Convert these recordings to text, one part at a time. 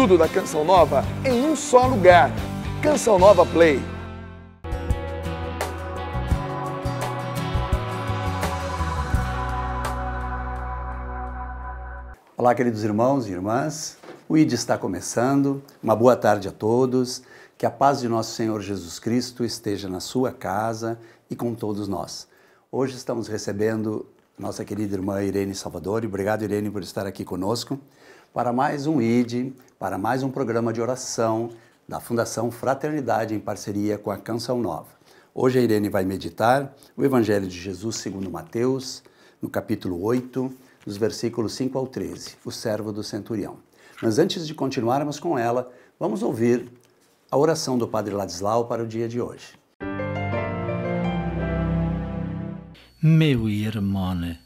tudo da Canção Nova em um só lugar. Canção Nova Play. Olá, queridos irmãos e irmãs. O ID está começando. Uma boa tarde a todos. Que a paz de nosso Senhor Jesus Cristo esteja na sua casa e com todos nós. Hoje estamos recebendo nossa querida irmã Irene Salvador. Obrigado, Irene, por estar aqui conosco para mais um ID, para mais um programa de oração da Fundação Fraternidade em parceria com a Canção Nova. Hoje a Irene vai meditar o Evangelho de Jesus segundo Mateus, no capítulo 8, dos versículos 5 ao 13, o servo do centurião. Mas antes de continuarmos com ela, vamos ouvir a oração do Padre Ladislau para o dia de hoje. Meu irmão,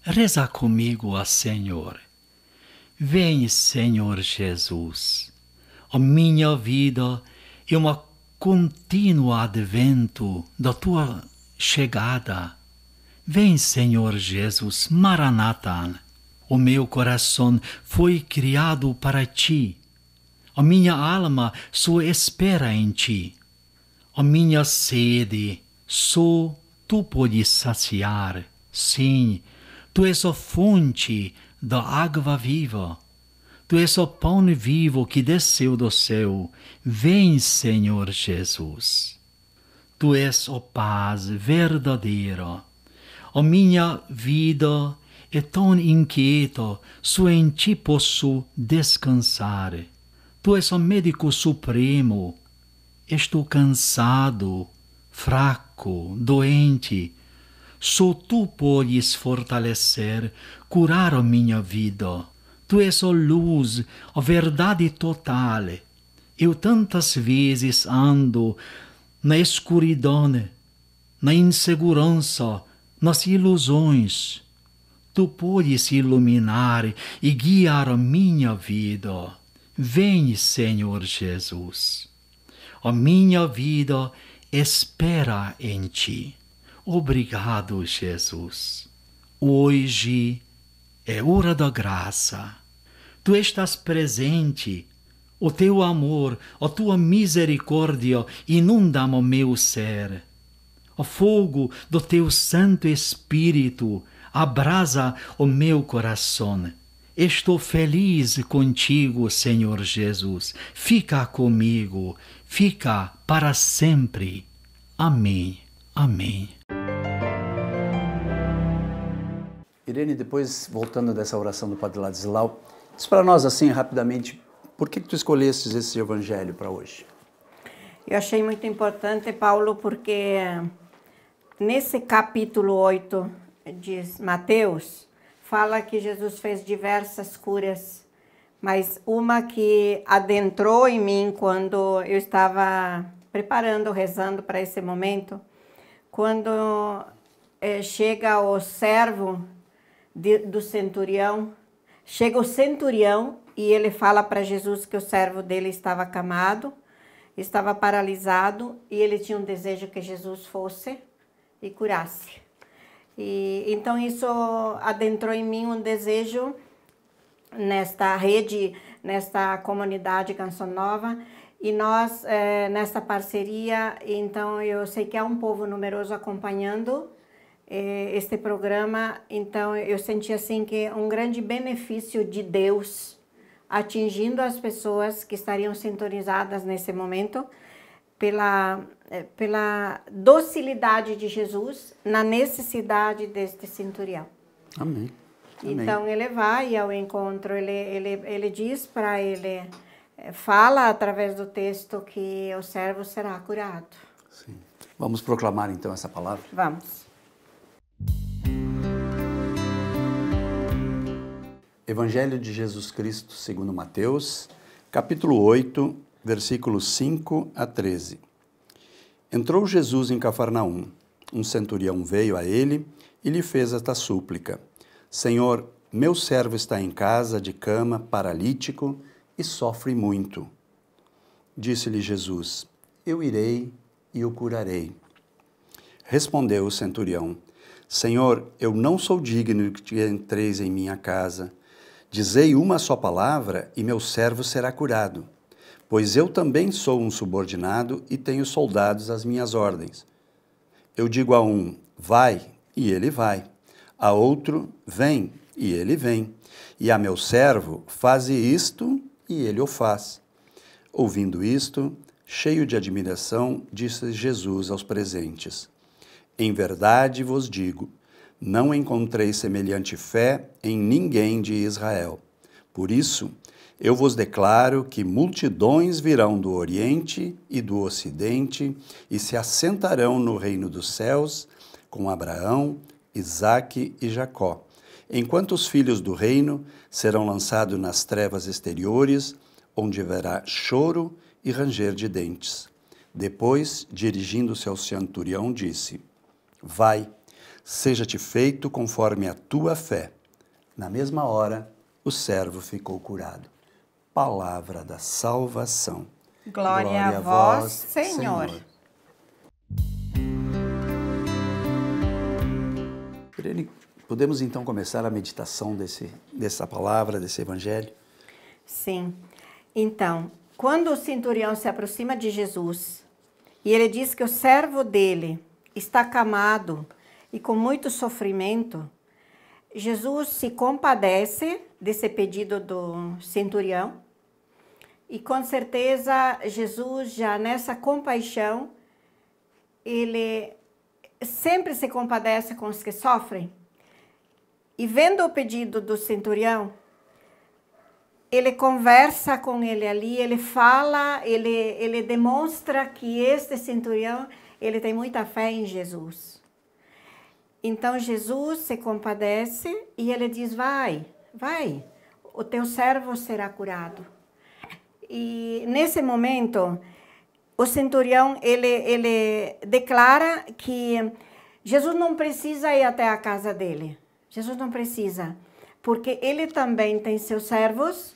reza comigo a Senhor Vem, Senhor Jesus. A minha vida é uma contínua advento da tua chegada. Vem, Senhor Jesus, Maranatha. O meu coração foi criado para ti. A minha alma só espera em ti. A minha sede só tu podes saciar. Sim, tu és a fonte da água viva. Tu és o pão vivo que desceu do céu. Vem, Senhor Jesus. Tu és o paz verdadeira. A minha vida é tão inquieta, só em ti posso descansar. Tu és o médico supremo. Estou cansado, fraco, doente, só tu podes fortalecer, curar a minha vida. Tu és a luz, a verdade total. Eu tantas vezes ando na escuridão, na insegurança, nas ilusões. Tu podes iluminar e guiar a minha vida. Vem, Senhor Jesus. A minha vida espera em ti. Obrigado, Jesus. Hoje é hora da graça. Tu estás presente. O teu amor, a tua misericórdia inundam o meu ser. O fogo do teu Santo Espírito abrasa o meu coração. Estou feliz contigo, Senhor Jesus. Fica comigo, fica para sempre. Amém. Amém. Irene, depois, voltando dessa oração do Padre Ladislau, diz para nós assim, rapidamente, por que, que tu escolhestes esse evangelho para hoje? Eu achei muito importante, Paulo, porque eh, nesse capítulo 8 de Mateus, fala que Jesus fez diversas curas, mas uma que adentrou em mim quando eu estava preparando, rezando para esse momento, quando é, chega o servo de, do centurião. Chega o centurião e ele fala para Jesus que o servo dele estava acamado, estava paralisado e ele tinha um desejo que Jesus fosse e curasse. E então isso adentrou em mim um desejo nesta rede, nesta comunidade Canção Nova. E nós, é, eh, nesta parceria, então eu sei que há um povo numeroso acompanhando eh, este programa, então eu senti assim que um grande benefício de Deus atingindo as pessoas que estariam sintonizadas nesse momento pela eh, pela docilidade de Jesus na necessidade deste centurião. Amém. Amém. Então ele vai ao encontro, ele ele ele diz para ele eh, fala através do texto que o servo será curado. Sim. Vamos proclamar então essa palavra? Vamos. Evangelho de Jesus Cristo segundo Mateus, capítulo 8, versículos 5 a 13. Entrou Jesus em Cafarnaum. Um centurião veio a ele e lhe fez esta súplica: Senhor, meu servo está em casa, de cama, paralítico e sofre muito. Disse-lhe Jesus: Eu irei e o curarei. Respondeu o centurião: Senhor, eu não sou digno que entreis em minha casa Dizei uma só palavra e meu servo será curado. Pois eu também sou um subordinado e tenho soldados às minhas ordens. Eu digo a um, vai, e ele vai. A outro, vem, e ele vem. E a meu servo, faze isto, e ele o faz. Ouvindo isto, cheio de admiração, disse Jesus aos presentes: Em verdade vos digo, não encontrei semelhante fé em ninguém de Israel. Por isso, eu vos declaro que multidões virão do Oriente e do Ocidente e se assentarão no reino dos céus com Abraão, Isaque e Jacó, enquanto os filhos do reino serão lançados nas trevas exteriores, onde haverá choro e ranger de dentes. Depois, dirigindo-se ao centurião, disse: Vai seja-te feito conforme a tua fé. Na mesma hora, o servo ficou curado. Palavra da salvação. Glória, Glória a vós, Senhor. Senhor. Podemos então começar a meditação desse, dessa palavra, desse evangelho? Sim. Então, quando o centurião se aproxima de Jesus e ele diz que o servo dele está acamado, e com muito sofrimento, Jesus se compadece desse pedido do centurião e com certeza Jesus já nessa compaixão ele sempre se compadece com os que sofrem. E vendo o pedido do centurião, ele conversa com ele ali, ele fala, ele ele demonstra que este centurião, ele tem muita fé em Jesus. Então Jesus se compadece e ele diz: Vai, vai, o teu servo será curado. E nesse momento, o centurião ele, ele declara que Jesus não precisa ir até a casa dele. Jesus não precisa, porque ele também tem seus servos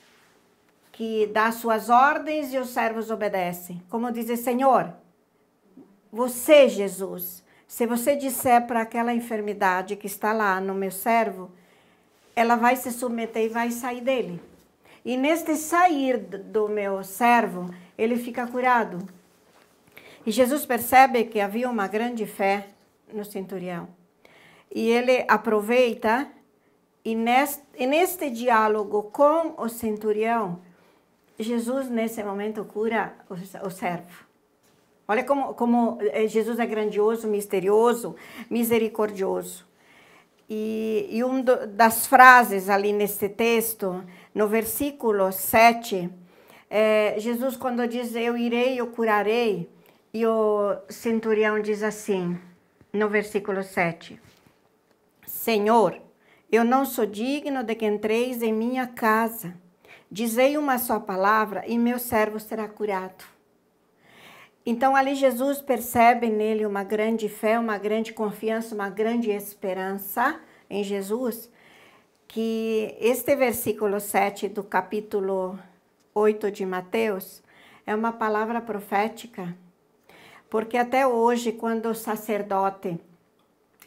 que dá suas ordens e os servos obedecem. Como diz Senhor, você, Jesus, se você disser para aquela enfermidade que está lá no meu servo, ela vai se submeter e vai sair dele. E neste sair do meu servo, ele fica curado. E Jesus percebe que havia uma grande fé no centurião. E ele aproveita e neste, e neste diálogo com o centurião, Jesus nesse momento cura o, o servo. Olha como, como eh, Jesus é grandioso, misterioso, misericordioso. E, e uma das frases ali nesse texto, no versículo 7, é, Jesus, quando diz eu irei, eu curarei, e o centurião diz assim, no versículo 7, Senhor, eu não sou digno de que entreis em minha casa. Dizei uma só palavra e meu servo será curado. Então ali Jesus percebe nele uma grande fé, uma grande confiança, uma grande esperança em Jesus, que este versículo 7 do capítulo 8 de Mateus é uma palavra profética, porque até hoje quando o sacerdote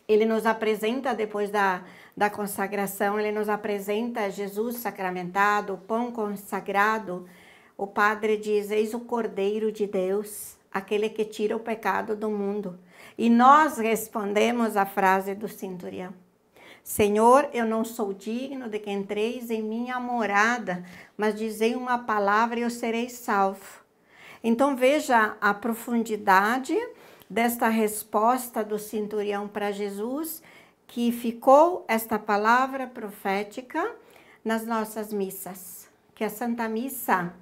ele nos apresenta depois da, da consagração, ele nos apresenta Jesus sacramentado, o pão consagrado, o padre diz: Eis o Cordeiro de Deus aquele que tira o pecado do mundo. E nós respondemos à frase do centurião: Senhor, eu não sou digno de que entreis em minha morada, mas dizei uma palavra e eu serei salvo. Então veja a profundidade desta resposta do centurião para Jesus, que ficou esta palavra profética nas nossas missas. Que a Santa Missa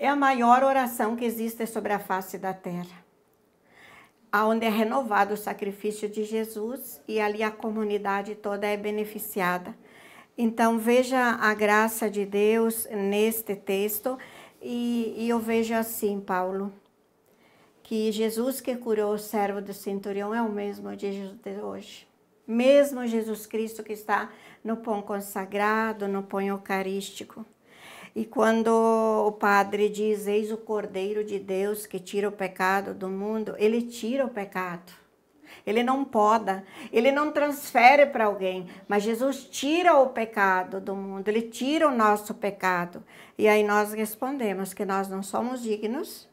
é a maior oração que existe sobre a face da terra. Onde é renovado o sacrifício de Jesus e ali a comunidade toda é beneficiada. Então veja a graça de Deus neste texto e, e eu vejo assim, Paulo, que Jesus que curou o servo do centurião é o mesmo de hoje. Mesmo Jesus Cristo que está no pão consagrado, no pão eucarístico. E quando o padre diz: Eis o Cordeiro de Deus que tira o pecado do mundo, ele tira o pecado. Ele não poda, ele não transfere para alguém, mas Jesus tira o pecado do mundo, ele tira o nosso pecado. E aí nós respondemos que nós não somos dignos,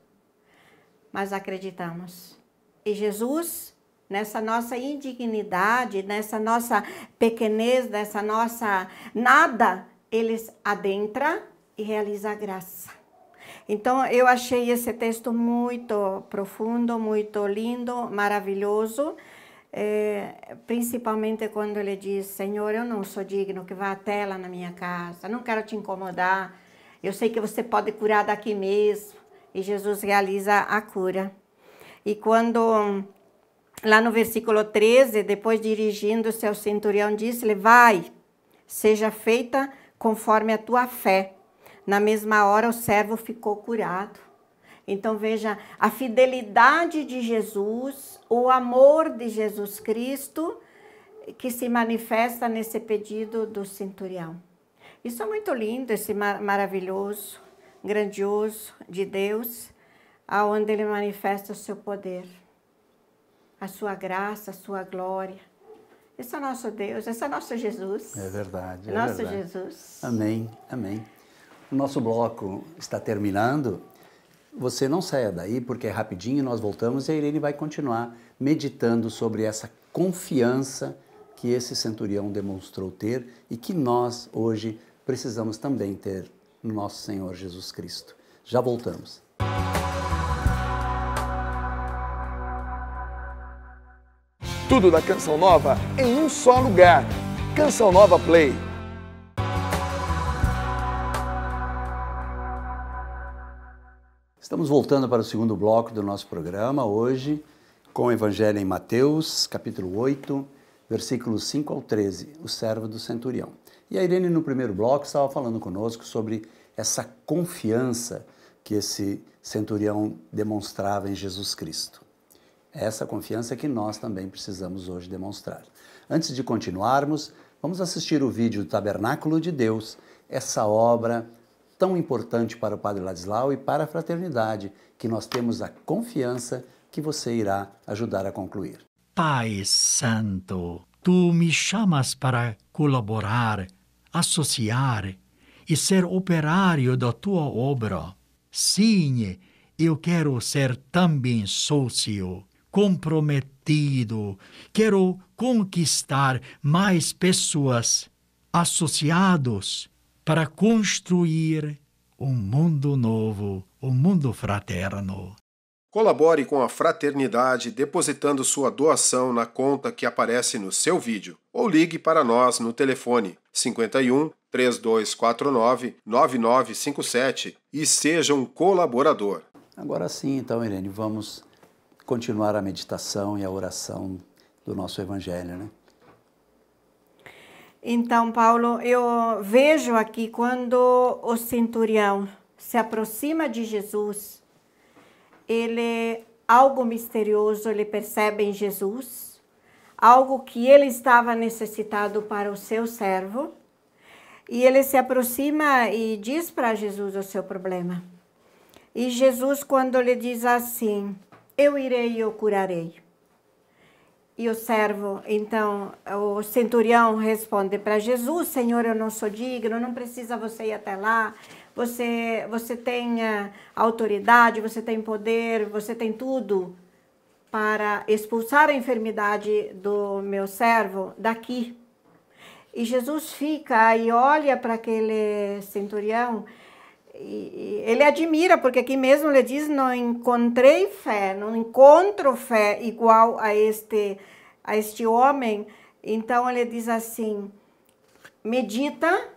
mas acreditamos. E Jesus, nessa nossa indignidade, nessa nossa pequenez, nessa nossa nada, ele adentra e realiza a graça. Então, eu achei esse texto muito profundo, muito lindo, maravilhoso, é, principalmente quando ele diz: Senhor, eu não sou digno que vá até lá na minha casa, não quero te incomodar, eu sei que você pode curar daqui mesmo. E Jesus realiza a cura. E quando, lá no versículo 13, depois dirigindo-se ao centurião, disse-lhe: Vai, seja feita conforme a tua fé. Na mesma hora, o servo ficou curado. Então veja a fidelidade de Jesus, o amor de Jesus Cristo que se manifesta nesse pedido do centurião. Isso é muito lindo, esse mar maravilhoso, grandioso de Deus, aonde ele manifesta o seu poder, a sua graça, a sua glória. Esse é nosso Deus, esse é nosso Jesus. É verdade. É nosso verdade. Jesus. Amém, amém. Nosso bloco está terminando. Você não saia daí, porque é rapidinho, nós voltamos e a Irene vai continuar meditando sobre essa confiança que esse centurião demonstrou ter e que nós hoje precisamos também ter no nosso Senhor Jesus Cristo. Já voltamos. Tudo da Canção Nova em um só lugar. Canção Nova Play. Estamos voltando para o segundo bloco do nosso programa hoje, com o Evangelho em Mateus, capítulo 8, versículos 5 ao 13, o servo do centurião. E a Irene, no primeiro bloco, estava falando conosco sobre essa confiança que esse centurião demonstrava em Jesus Cristo. É essa confiança que nós também precisamos hoje demonstrar. Antes de continuarmos, vamos assistir o vídeo do Tabernáculo de Deus, essa obra tão importante para o Padre Ladislau e para a fraternidade, que nós temos a confiança que você irá ajudar a concluir. Pai Santo, tu me chamas para colaborar, associar e ser operário da tua obra. Sim, eu quero ser também sócio, comprometido, quero conquistar mais pessoas, associados para construir um mundo novo, um mundo fraterno. Colabore com a Fraternidade depositando sua doação na conta que aparece no seu vídeo ou ligue para nós no telefone 51 3249 9957 e seja um colaborador. Agora sim, então, Irene, vamos continuar a meditação e a oração do nosso Evangelho, né? Então, Paulo, eu vejo aqui quando o centurião se aproxima de Jesus, ele algo misterioso ele percebe em Jesus, algo que ele estava necessitado para o seu servo, e ele se aproxima e diz para Jesus o seu problema. E Jesus, quando lhe diz assim: Eu irei e eu curarei. E o servo, então, o centurião responde para Jesus: Senhor, eu não sou digno, não precisa você ir até lá. Você, você tem eh, autoridade, você tem poder, você tem tudo para expulsar a enfermidade do meu servo daqui. E Jesus fica e olha para aquele centurião e ele admira, porque aqui mesmo ele diz: Não encontrei fé, não encontro fé igual a este, a este homem. Então ele diz assim: Medita,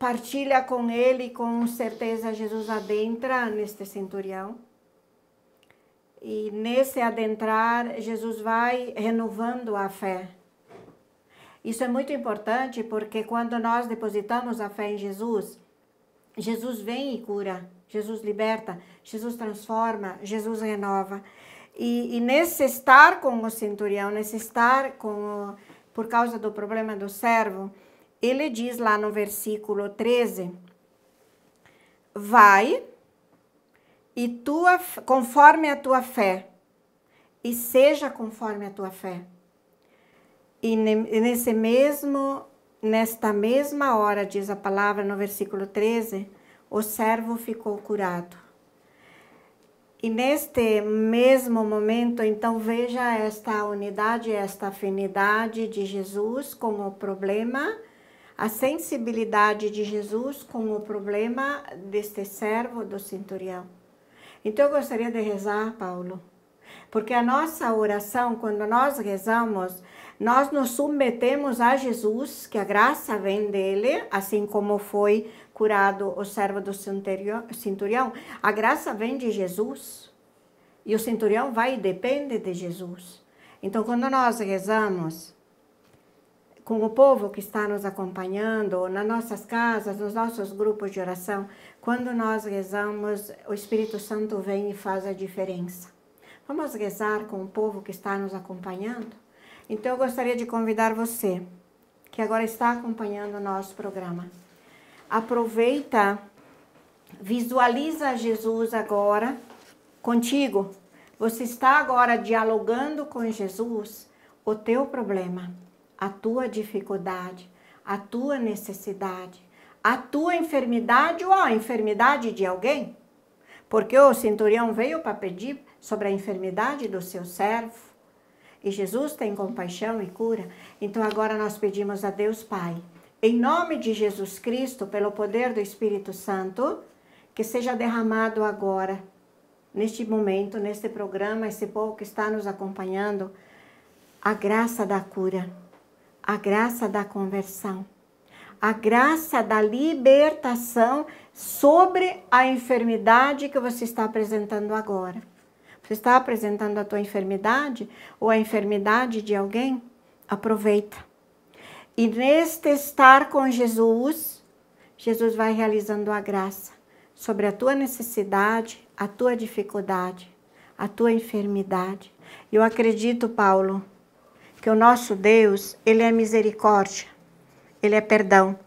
partilha com ele, com certeza Jesus adentra neste centurião. E nesse adentrar, Jesus vai renovando a fé. Isso é muito importante porque quando nós depositamos a fé em Jesus, Jesus vem e cura, Jesus liberta, Jesus transforma, Jesus renova. E, e nesse estar com o centurião, nesse estar com o, por causa do problema do servo, ele diz lá no versículo 13: Vai e tua conforme a tua fé, e seja conforme a tua fé. E nesse mesmo Nesta mesma hora, diz a palavra no versículo 13, o servo ficou curado. E neste mesmo momento, então, veja esta unidade, esta afinidade de Jesus com o problema, a sensibilidade de Jesus com o problema deste servo do centurião. Então, eu gostaria de rezar, Paulo, porque a nossa oração, quando nós rezamos, nós nos submetemos a Jesus, que a graça vem dele, assim como foi curado o servo do centurião. A graça vem de Jesus e o centurião vai e depende de Jesus. Então, quando nós rezamos com o povo que está nos acompanhando, nas nossas casas, nos nossos grupos de oração, quando nós rezamos, o Espírito Santo vem e faz a diferença. Vamos rezar com o povo que está nos acompanhando? Então, eu gostaria de convidar você, que agora está acompanhando o nosso programa. Aproveita, visualiza Jesus agora contigo. Você está agora dialogando com Jesus o teu problema, a tua dificuldade, a tua necessidade, a tua enfermidade ou a enfermidade de alguém. Porque o centurião veio para pedir sobre a enfermidade do seu servo e Jesus tem compaixão e cura. Então agora nós pedimos a Deus Pai, em nome de Jesus Cristo, pelo poder do Espírito Santo, que seja derramado agora, neste momento, neste programa, esse povo que está nos acompanhando, a graça da cura, a graça da conversão, a graça da libertação sobre a enfermidade que você está apresentando agora. Você está apresentando a tua enfermidade ou a enfermidade de alguém? Aproveita. E neste estar com Jesus, Jesus vai realizando a graça sobre a tua necessidade, a tua dificuldade, a tua enfermidade. Eu acredito, Paulo, que o nosso Deus, ele é misericórdia, ele é perdão.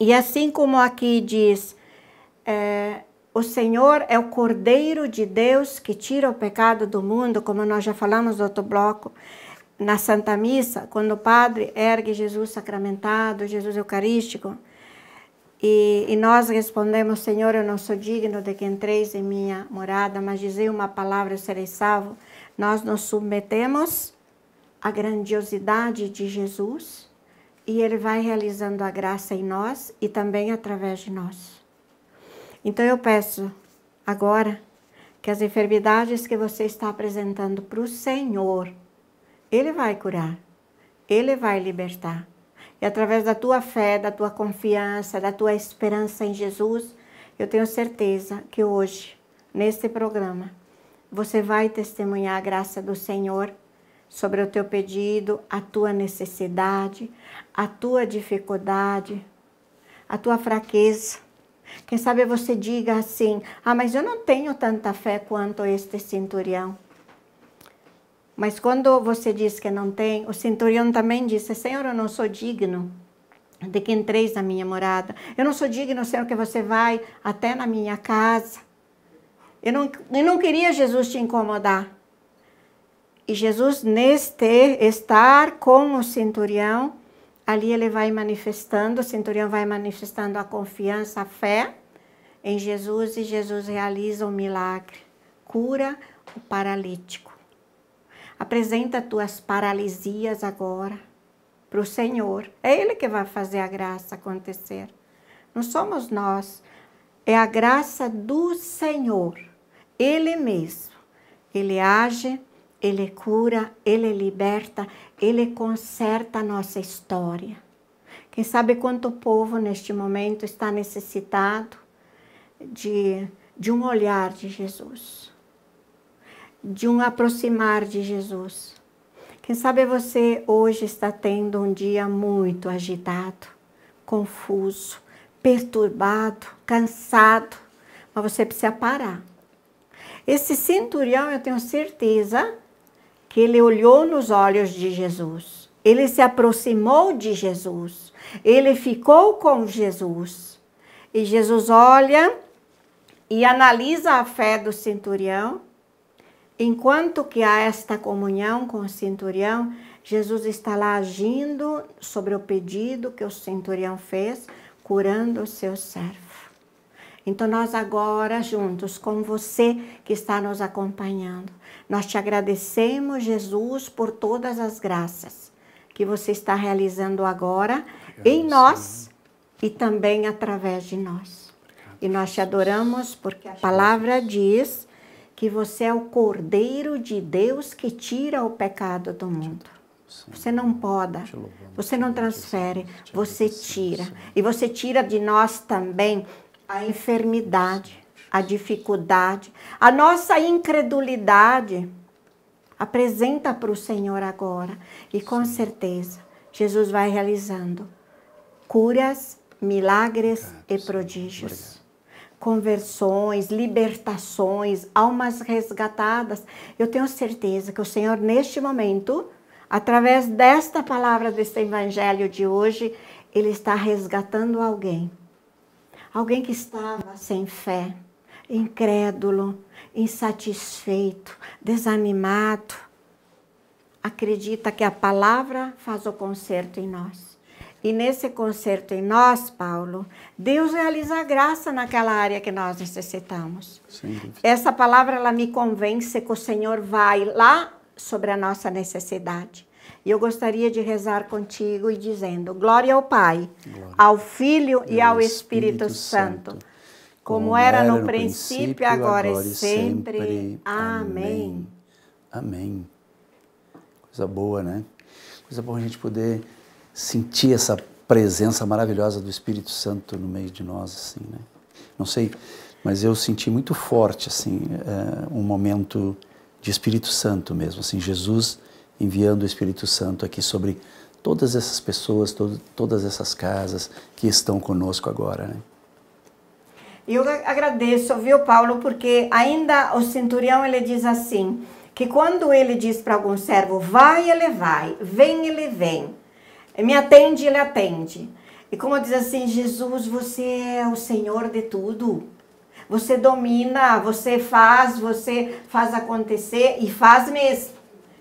E assim como aqui diz, é, o Senhor é o Cordeiro de Deus que tira o pecado do mundo, como nós já falamos no outro bloco, na Santa Missa, quando o Padre ergue Jesus sacramentado, Jesus Eucarístico, e, e nós respondemos: Senhor, eu não sou digno de que entreis em minha morada, mas dizei uma palavra, eu serei salvo. Nós nos submetemos à grandiosidade de Jesus e Ele vai realizando a graça em nós e também através de nós. Então eu peço agora que as enfermidades que você está apresentando para o Senhor, Ele vai curar, Ele vai libertar. E através da tua fé, da tua confiança, da tua esperança em Jesus, eu tenho certeza que hoje, neste programa, você vai testemunhar a graça do Senhor sobre o teu pedido, a tua necessidade, a tua dificuldade, a tua fraqueza. Quem sabe você diga assim: Ah, mas eu não tenho tanta fé quanto este centurião. Mas quando você diz que não tem, o centurião também disse: Senhor, eu não sou digno de que entreis na minha morada. Eu não sou digno, Senhor, que você vai até na minha casa. Eu não, eu não queria Jesus te incomodar. E Jesus, neste estar com o centurião, Ali ele vai manifestando, o centurião vai manifestando a confiança, a fé em Jesus e Jesus realiza o um milagre, cura o paralítico. Apresenta tuas paralisias agora para o Senhor. É Ele que vai fazer a graça acontecer. Não somos nós. É a graça do Senhor. Ele mesmo. Ele age ele cura, Ele liberta, Ele conserta a nossa história. Quem sabe quanto povo neste momento está necessitado de, de um olhar de Jesus, de um aproximar de Jesus. Quem sabe você hoje está tendo um dia muito agitado, confuso, perturbado, cansado, mas você precisa parar. Esse centurião, eu tenho certeza, que ele olhou nos olhos de Jesus, ele se aproximou de Jesus, ele ficou com Jesus. E Jesus olha e analisa a fé do centurião. Enquanto que há esta comunhão com o centurião, Jesus está lá agindo sobre o pedido que o centurião fez, curando o seu servo. Então, nós agora, juntos com você que está nos acompanhando, nós te agradecemos, Jesus, por todas as graças que você está realizando agora Obrigado, em nós Senhor. e também através de nós. Obrigado, e nós te adoramos porque a palavra diz que você é o Cordeiro de Deus que tira o pecado do mundo. Você não poda, você não transfere, você tira. E você tira de nós também a enfermidade, a dificuldade, a nossa incredulidade. Apresenta para o Senhor agora e com Sim. certeza Jesus vai realizando curas, milagres Obrigado, e prodígios conversões, libertações, almas resgatadas. Eu tenho certeza que o Senhor, neste momento, através desta palavra, deste evangelho de hoje, Ele está resgatando alguém. Alguém que estava sem fé, incrédulo, insatisfeito, desanimado, acredita que a palavra faz o conserto em nós. E nesse conserto em nós, Paulo, Deus realiza a graça naquela área que nós necessitamos. Sim. Essa palavra ela me convence que o Senhor vai lá sobre a nossa necessidade. E eu gostaria de rezar contigo e dizendo: Glória ao Pai, Glória. ao Filho e ao Espírito, Espírito Santo. Santo como era no princípio, é agora e sempre. Amém. Amém. Coisa boa, né? Coisa boa a gente poder sentir essa presença maravilhosa do Espírito Santo no meio de nós, assim, né? Não sei, mas eu senti muito forte, assim, eh, um momento de Espírito Santo mesmo, assim, Jesus enviando o Espírito Santo aqui sobre todas essas pessoas, todas essas casas que estão conosco agora, né? Eu agradeço, viu, Paulo, porque ainda o centurião ele diz assim: que quando ele diz para algum servo, vai, ele vai, vem, ele vem, me atende, ele atende. E como diz assim, Jesus, você é o Senhor de tudo. Você domina, você faz, você faz acontecer e faz mesmo.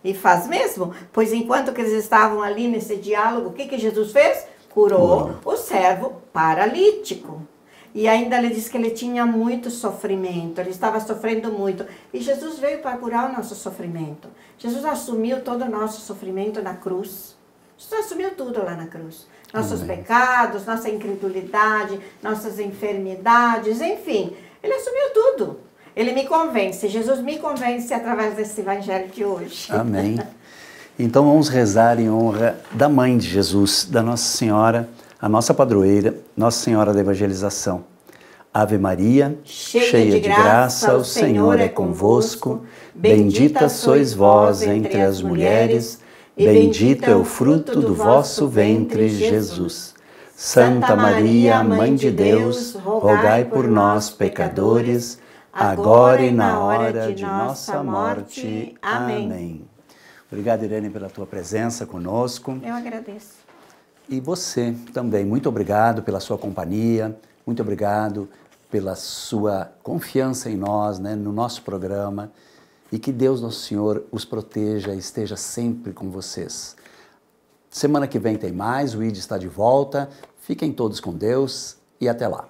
E faz mesmo. Pois enquanto que eles estavam ali nesse diálogo, o que, que Jesus fez? Curou o servo paralítico. E ainda ele disse que ele tinha muito sofrimento, ele estava sofrendo muito. E Jesus veio para curar o nosso sofrimento. Jesus assumiu todo o nosso sofrimento na cruz. Jesus assumiu tudo lá na cruz. Nossos Amém. pecados, nossa incredulidade, nossas enfermidades, enfim. Ele assumiu tudo. Ele me convence. Jesus me convence através desse evangelho de hoje. Amém. Então vamos rezar em honra da mãe de Jesus, da Nossa Senhora a nossa padroeira, Nossa Senhora da Evangelização. Ave Maria, cheia, cheia de, graça, graça, o Senhor é, é convosco. Bendita sois vós entre as mulheres, bendito é o fruto do vosso ventre, Jesus. Santa Maria, Mãe de Deus, rogai por nós, pecadores, agora e na hora de nossa morte. Amém. Obrigado, Irene, pela tua presença conosco. Eu agradeço. E você também, muito obrigado pela sua companhia, muito obrigado pela sua confiança em nós, né, no nosso programa. E que Deus Nosso Senhor os proteja e esteja sempre com vocês. Semana que vem tem mais, o ID está de volta. Fiquem todos com Deus e até lá.